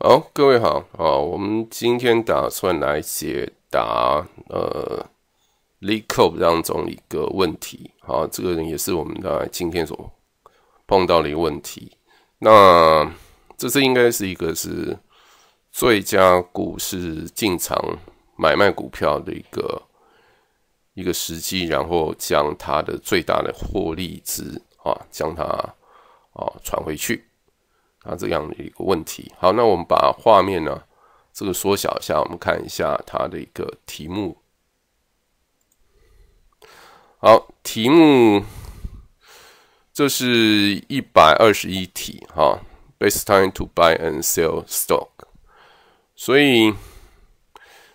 好，各位好，好，我们今天打算来解答呃，Lee Cop 当中一个问题。好，这个人也是我们的今天所碰到的一个问题。那这次应该是一个是最佳股市进场买卖股票的一个一个时机，然后将它的最大的获利值啊，将它啊传回去。啊这样的一个问题，好，那我们把画面呢这个缩小一下，我们看一下它的一个题目。好，题目这是一百二十一题哈，best time to buy and sell stock。所以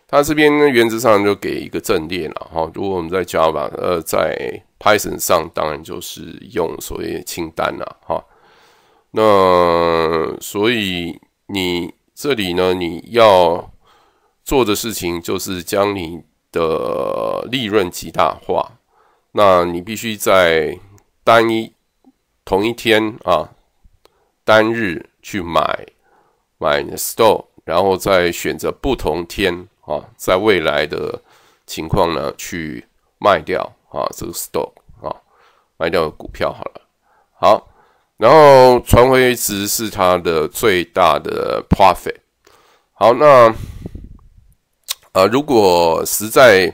它这边原则上就给一个阵列了哈，如果我们在家吧，呃，在 Python 上当然就是用所谓清单了哈。那所以你这里呢，你要做的事情就是将你的利润极大化。那你必须在单一同一天啊，单日去买买 s t o r e 然后再选择不同天啊，在未来的情况呢去卖掉啊这个 s t o r e 啊，卖掉股票好了，好。然后传回值是它的最大的 profit。好，那呃，如果实在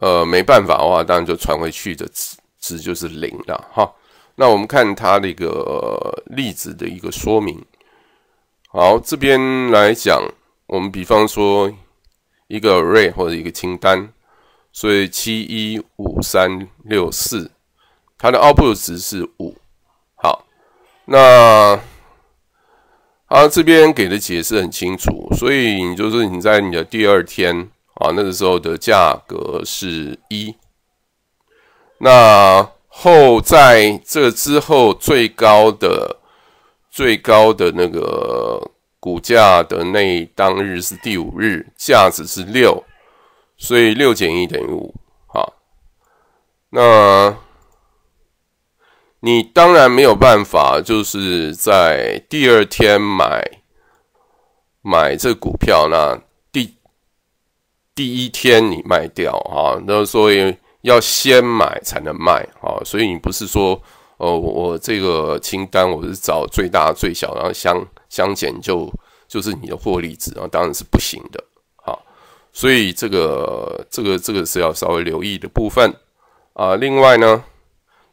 呃没办法的话，当然就传回去的值值就是零了哈。那我们看它的一个例子的一个说明。好，这边来讲，我们比方说一个 array 或者一个清单，所以七一五三六四，它的 output 值是五。那啊，这边给的解释很清楚，所以你就是你在你的第二天啊，那个时候的价格是一。那后在这之后最高的最高的那个股价的那当日是第五日，价值是六，所以六减一等于五。好，那。你当然没有办法，就是在第二天买买这股票，那第第一天你卖掉啊，那所以要先买才能卖啊，所以你不是说，呃，我这个清单我是找最大最小，然后相相减就就是你的获利值啊，当然是不行的啊，所以这个这个这个是要稍微留意的部分啊，另外呢。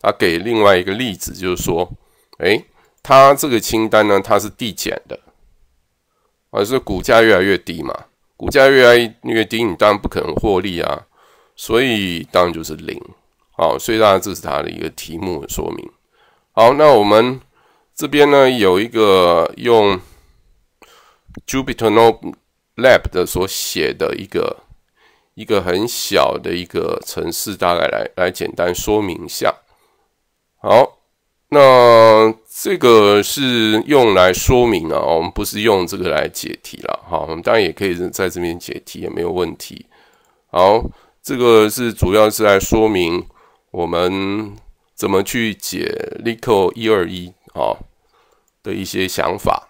他给另外一个例子，就是说，哎，他这个清单呢，它是递减的，而是股价越来越低嘛，股价越来越低，你当然不可能获利啊，所以当然就是零，好，所以大家这是他的一个题目的说明。好，那我们这边呢有一个用 j u p i t e r Note Lab 的所写的一个一个很小的一个程式，大概来来简单说明一下。好，那这个是用来说明啊，我们不是用这个来解题了。好，我们当然也可以在这边解题也没有问题。好，这个是主要是来说明我们怎么去解 l i 例题一二一啊的一些想法。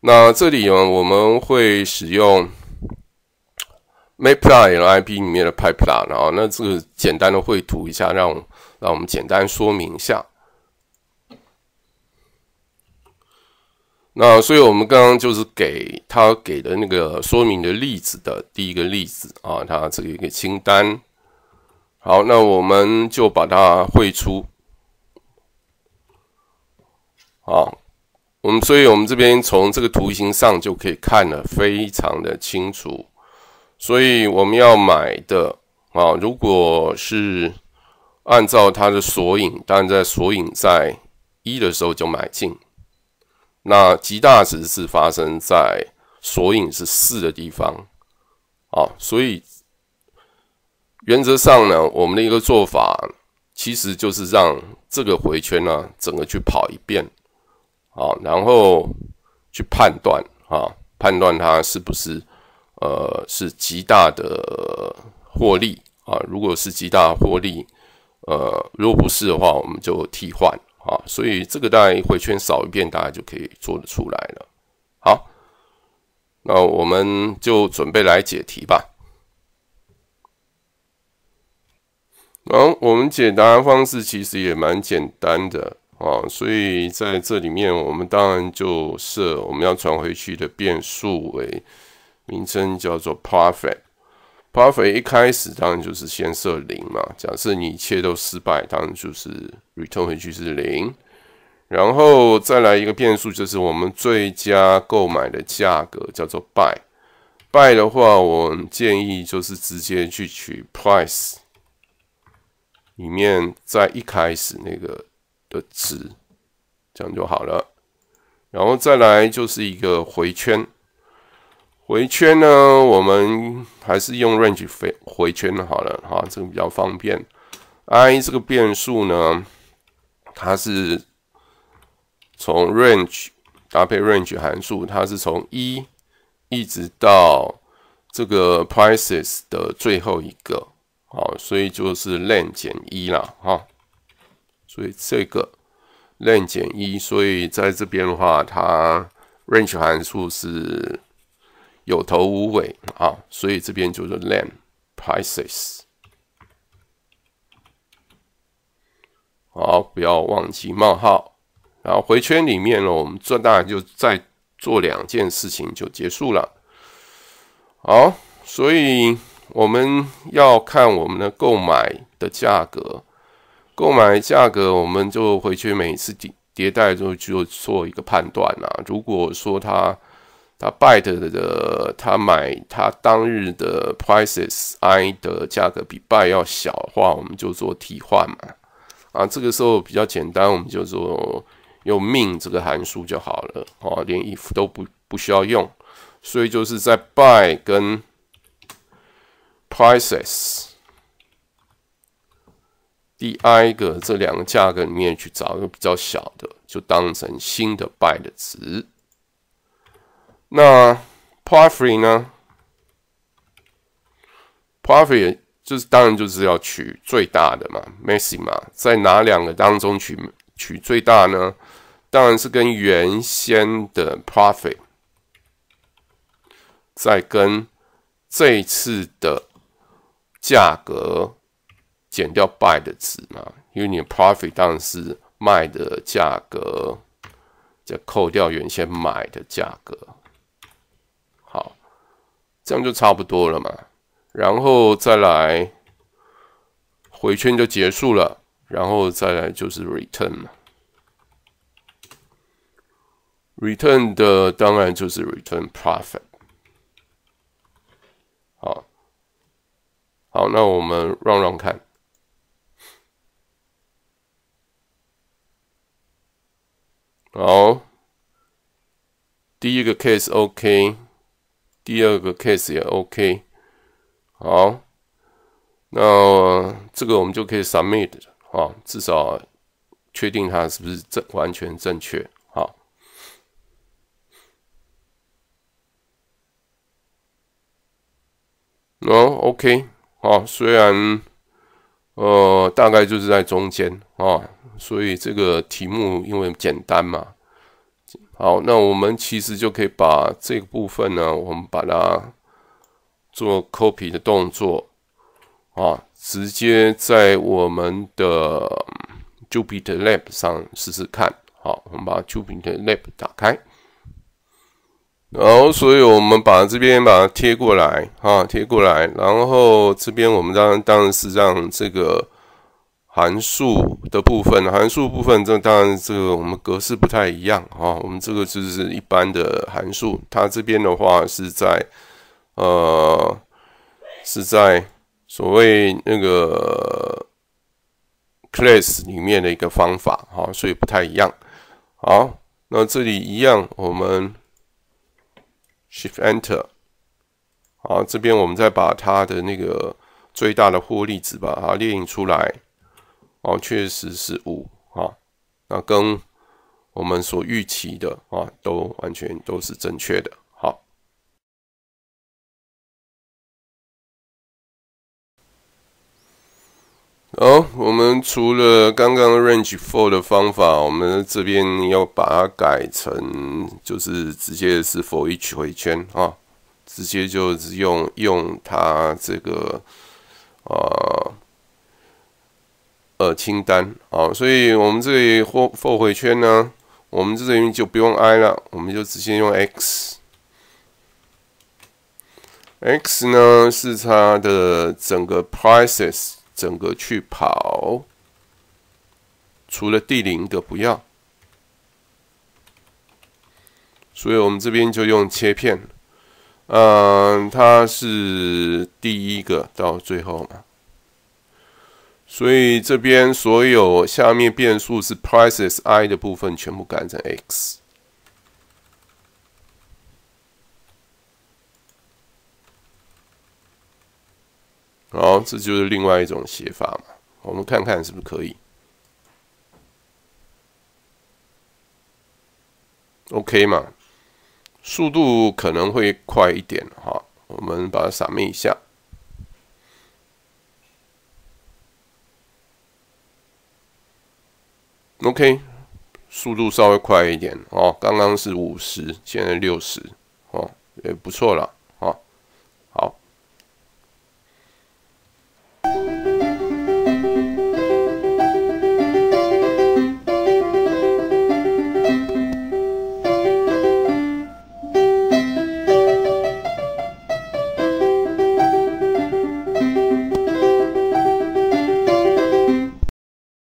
那这里呢，我们会使用 Maple 和 IP 里面的 p i p l e 啊。那这个简单的绘图一下让。那我们简单说明一下。那所以我们刚刚就是给他给的那个说明的例子的第一个例子啊，它这个一个清单。好，那我们就把它绘出。啊，我们所以我们这边从这个图形上就可以看得非常的清楚。所以我们要买的啊，如果是。按照它的索引，但在索引在一的时候就买进。那极大值是发生在索引是四的地方啊，所以原则上呢，我们的一个做法其实就是让这个回圈呢整个去跑一遍啊，然后去判断啊，判断它是不是呃是极大的获利啊，如果是极大获利。呃，如果不是的话，我们就替换啊，所以这个大概回圈扫一遍，大家就可以做得出来了。好，那我们就准备来解题吧。然后我们解答方式其实也蛮简单的啊，所以在这里面，我们当然就设我们要传回去的变数为名称叫做 profit。巴菲特一开始当然就是先设零嘛，假设你一切都失败，当然就是 return 回去是零。然后再来一个变数，就是我们最佳购买的价格叫做 buy。buy 的话，我建议就是直接去取 price 里面在一开始那个的值，这样就好了。然后再来就是一个回圈。回圈呢，我们还是用 range 回回圈好了，哈，这个比较方便。i 这个变数呢，它是从 range 搭配 range 函数，它是从一一直到这个 prices 的最后一个，好，所以就是 len 减一了，哈，所以这个 len 减一，所以在这边的话，它 range 函数是。有头无尾啊，所以这边就是 land prices。好，不要忘记冒号。然后回圈里面呢，我们最大就再做两件事情就结束了。好，所以我们要看我们的购买的价格，购买价格我们就回去每次迭迭代之就做一个判断啊。如果说它他 buy 的的，他买他当日的 prices i 的价格比 buy 要小的话，我们就做替换嘛。啊，这个时候比较简单，我们就做用 min 这个函数就好了。哦，连 if 都不不需要用，所以就是在 buy 跟 prices 第 i 个这两个价格里面去找一个比较小的，就当成新的 buy 的值。那 profit 呢？profit 就是当然就是要取最大的嘛 m a s i m u 在哪两个当中取取最大呢？当然是跟原先的 profit，再跟这次的价格减掉 buy 的值嘛，因为你 profit 当然是卖的价格，就扣掉原先买的价格。这样就差不多了嘛，然后再来回圈就结束了，然后再来就是 return 嘛。return 的当然就是 return profit。好，好，那我们让让看。好，第一个 case OK。第二个 case 也 OK，好，那这个我们就可以 submit 啊，至少确定它是不是正完全正确啊。那 OK 啊，虽然呃大概就是在中间啊，所以这个题目因为简单嘛。好，那我们其实就可以把这个部分呢，我们把它做 copy 的动作啊，直接在我们的 Jupyter Lab 上试试看。好，我们把 Jupyter Lab 打开，然后，所以我们把这边把它贴过来啊，贴过来，然后这边我们当当然是让这个。函数的部分，函数部分，这当然这个我们格式不太一样啊。我们这个就是一般的函数，它这边的话是在呃是在所谓那个 class 里面的一个方法啊，所以不太一样。好，那这里一样，我们 shift enter，好，这边我们再把它的那个最大的获利值吧它列印出来。哦，确实是五啊，那跟我们所预期的啊，都完全都是正确的。好，好，我们除了刚刚 range for u 的方法，我们这边要把它改成，就是直接是 for 一取回圈啊，直接就是用用它这个啊。呃，清单啊，所以我们这里后后悔回圈呢，我们这里就不用 i 了，我们就直接用 x。x 呢是它的整个 prices 整个去跑，除了第零个不要，所以我们这边就用切片，呃，它是第一个到最后嘛。所以这边所有下面变数是 prices i 的部分，全部改成 x。好，这就是另外一种写法嘛。我们看看是不是可以。OK 嘛，速度可能会快一点哈。我们把它闪灭一下。OK，速度稍微快一点哦。刚刚是五十，现在六十哦，也不错啦。